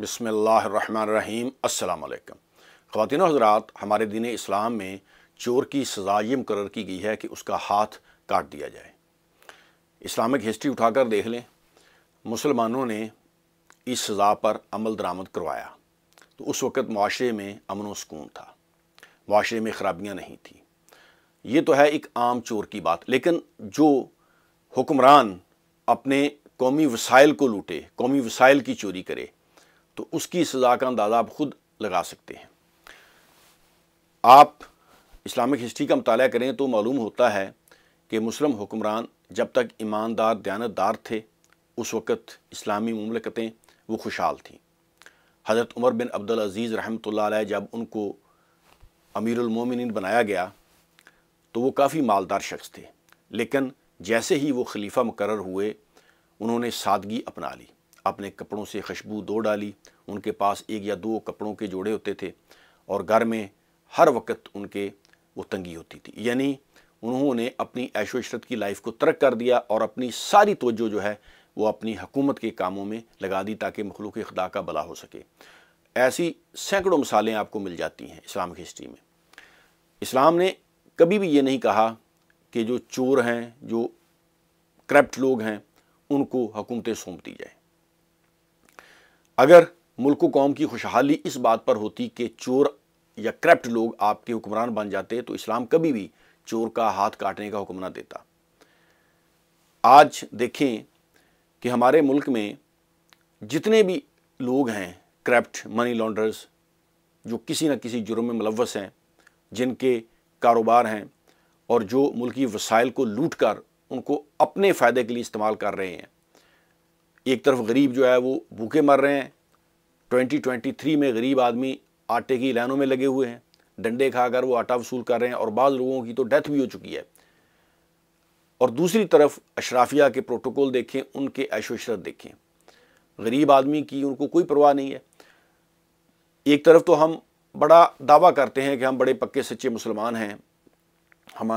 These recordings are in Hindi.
बसमीम अल्लाम ख़वान हजरात हमारे दिन इस्लाम में चोर की सज़ा ये मुकर की गई है कि उसका हाथ काट दिया जाए इस्लामिक हिस्ट्री उठाकर देख लें मुसलमानों ने इस सज़ा पर अमल दरामद करवाया तो उस वक़्त माशरे में अमन व सुकून था माशरे में ख़राबियाँ नहीं थी ये तो है एक आम चोर की बात लेकिन जो हुक्मरान अपने कौमी वसाइल को लूटे कौमी वसाइल की चोरी करे तो उसकी सज़ा का अंदाज़ा आप ख़ुद लगा सकते हैं आप इस्लामिक हिस्ट्री का मतलब करें तो मालूम होता है कि मुस्लिम हुक्मरान जब तक ईमानदार दयानतदार थे उस वक़्त इस्लामी ममलकतें वो खुशहाल थीं हज़रत उमर बिन अब्दुल अज़ीज़ रहमत जब उनको अमीरमिन बनाया गया तो वो काफ़ी मालदार शख्स थे लेकिन जैसे ही वो खलीफा मुकर हुए उन्होंने सादगी अपना ली अपने कपड़ों से खुशबू दो डाली उनके पास एक या दो कपड़ों के जोड़े होते थे और घर में हर वक्त उनके वो तंगी होती थी यानी उन्होंने अपनी ऐशो इशरत की लाइफ को तर्क कर दिया और अपनी सारी तोज्जो जो है वो अपनी हकूमत के कामों में लगा दी ताकि मखलूक खुदा का भला हो सके ऐसी सैकड़ों मिसालें आपको मिल जाती हैं इस्लाम की हिस्ट्री में इस्लाम ने कभी भी ये नहीं कहा कि जो चोर हैं जो करप्ट लोग हैं उनको हुकूमतें सौंप दी जाए अगर मुल्क कौम की खुशहाली इस बात पर होती कि चोर या करप्ट लोग आपके हुक्मरान बन जाते तो इस्लाम कभी भी चोर का हाथ काटने का हुक्म ना देता आज देखें कि हमारे मुल्क में जितने भी लोग हैं करप्ट मनी लॉन्डर्स जो किसी न किसी जुर्म में मुलवस हैं जिनके कारोबार हैं और जो मुल्की वसाइल को लूट कर उनको अपने फ़ायदे के लिए इस्तेमाल कर रहे हैं एक तरफ गरीब जो है वो भूखे मर रहे हैं 2023 में गरीब आदमी आटे की लाइनों में लगे हुए हैं डंडे खाकर वो आटा वसूल कर रहे हैं और बाद लोगों की तो डेथ भी हो चुकी है और दूसरी तरफ अशराफिया के प्रोटोकॉल देखें उनके ऐशोशरत देखें गरीब आदमी की उनको कोई परवाह नहीं है एक तरफ तो हम बड़ा दावा करते हैं कि हम बड़े पक्के सच्चे मुसलमान हैं हम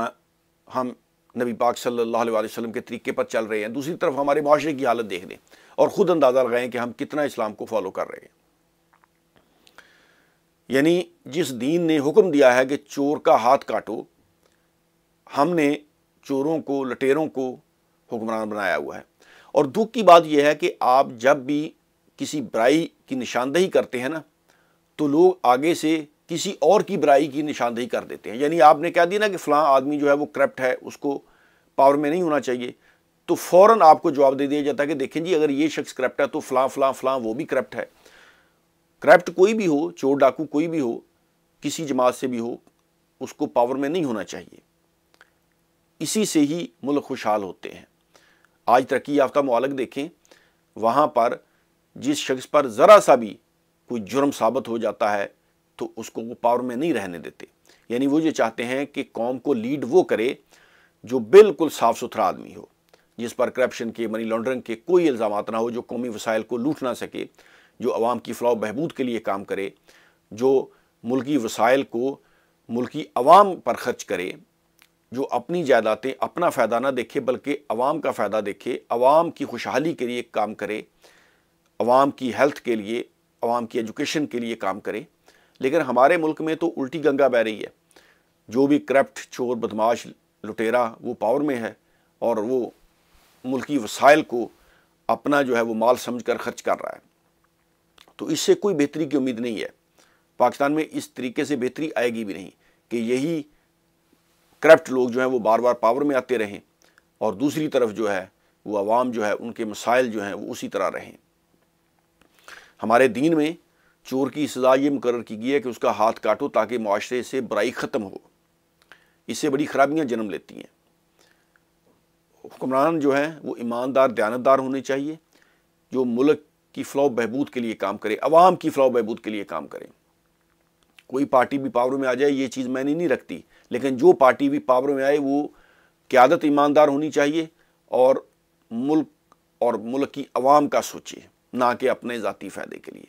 हम नबी पाक सल्लल्लाहु अलैहि वसल्लम के तरीके पर चल रहे हैं दूसरी तरफ हमारे माशरे की हालत देख लें और ख़ुद अंदाज़ा लगाएं कि हम कितना इस्लाम को फॉलो कर रहे हैं यानी जिस दीन ने हुक्म दिया है कि चोर का हाथ काटो हमने चोरों को लटेरों को हुक्मरान बनाया हुआ है और दुख की बात यह है कि आप जब भी किसी बुराई की निशानदेही करते हैं ना तो लोग आगे से किसी और की बुराई की निशानदेही कर देते हैं यानी आपने कह दिया ना कि फ़लां आदमी जो है वो करप्ट है उसको पावर में नहीं होना चाहिए तो फ़ौर आपको जवाब दे दिया जाता है कि देखें जी अगर ये शख्स करप्ट है तो फलां फलां फलां वो भी करप्ट है करप्ट कोई भी हो चोर डाकू कोई भी हो किसी जमात से भी हो उसको पावर में नहीं होना चाहिए इसी से ही मुल्क खुशहाल होते हैं आज तरक्की याफ्ता मालिक देखें वहाँ पर जिस शख्स पर ज़रा सा भी कोई जुर्म साबित हो जाता है तो उसको वो पावर में नहीं रहने देते यानी वो ये चाहते हैं कि कौम को लीड वो करे जो बिल्कुल साफ़ सुथरा आदमी हो जिस पर करप्शन के मनी लॉन्ड्रिंग के कोई इल्ज़ाम ना हो जो कौमी वसाइल को लूट ना सके जो आवाम की फलाह बहबूद के लिए काम करे जो मुल्की वसाइल को मुल्की आवाम पर खर्च करे जो अपनी जायदादें अपना फ़ायदा ना देखे बल्कि आवाम का फ़ायदा देखे आवाम की खुशहाली के लिए काम करे आवाम की हेल्थ के लिए आवाम की एजुकेशन के लिए काम करे लेकिन हमारे मुल्क में तो उल्टी गंगा बह रही है जो भी करप्ट चोर बदमाश लुटेरा वो पावर में है और वो मुल्की वसाइल को अपना जो है वो माल समझ कर खर्च कर रहा है तो इससे कोई बेहतरी की उम्मीद नहीं है पाकिस्तान में इस तरीके से बेहतरी आएगी भी नहीं कि यही करप्ट लोग जो हैं वो बार बार पावर में आते रहें और दूसरी तरफ जो है वो आवाम जो है उनके मसाइल जो हैं वो उसी तरह रहें हमारे दीन में चोर की सज़ा ये मुकर की गई है कि उसका हाथ काटो ताकि माशरे से बुराई ख़त्म हो इससे बड़ी ख़राबियाँ जन्म लेती हैं हुक्मरान जो हैं वो ईमानदार दयानतदार होने चाहिए जो मुल्क की फ़लाह बहबूद के लिए काम करे आवाम की फ़लाह बहबूद के लिए काम करें कोई पार्टी भी पावर में आ जाए ये चीज़ मैंने नहीं रखती लेकिन जो पार्टी भी पावर में आए वो क्यादत ईमानदार होनी चाहिए और मुल्क और मुल्क की आवाम का सोचे ना कि अपने ज़ाती फ़ायदे के लिए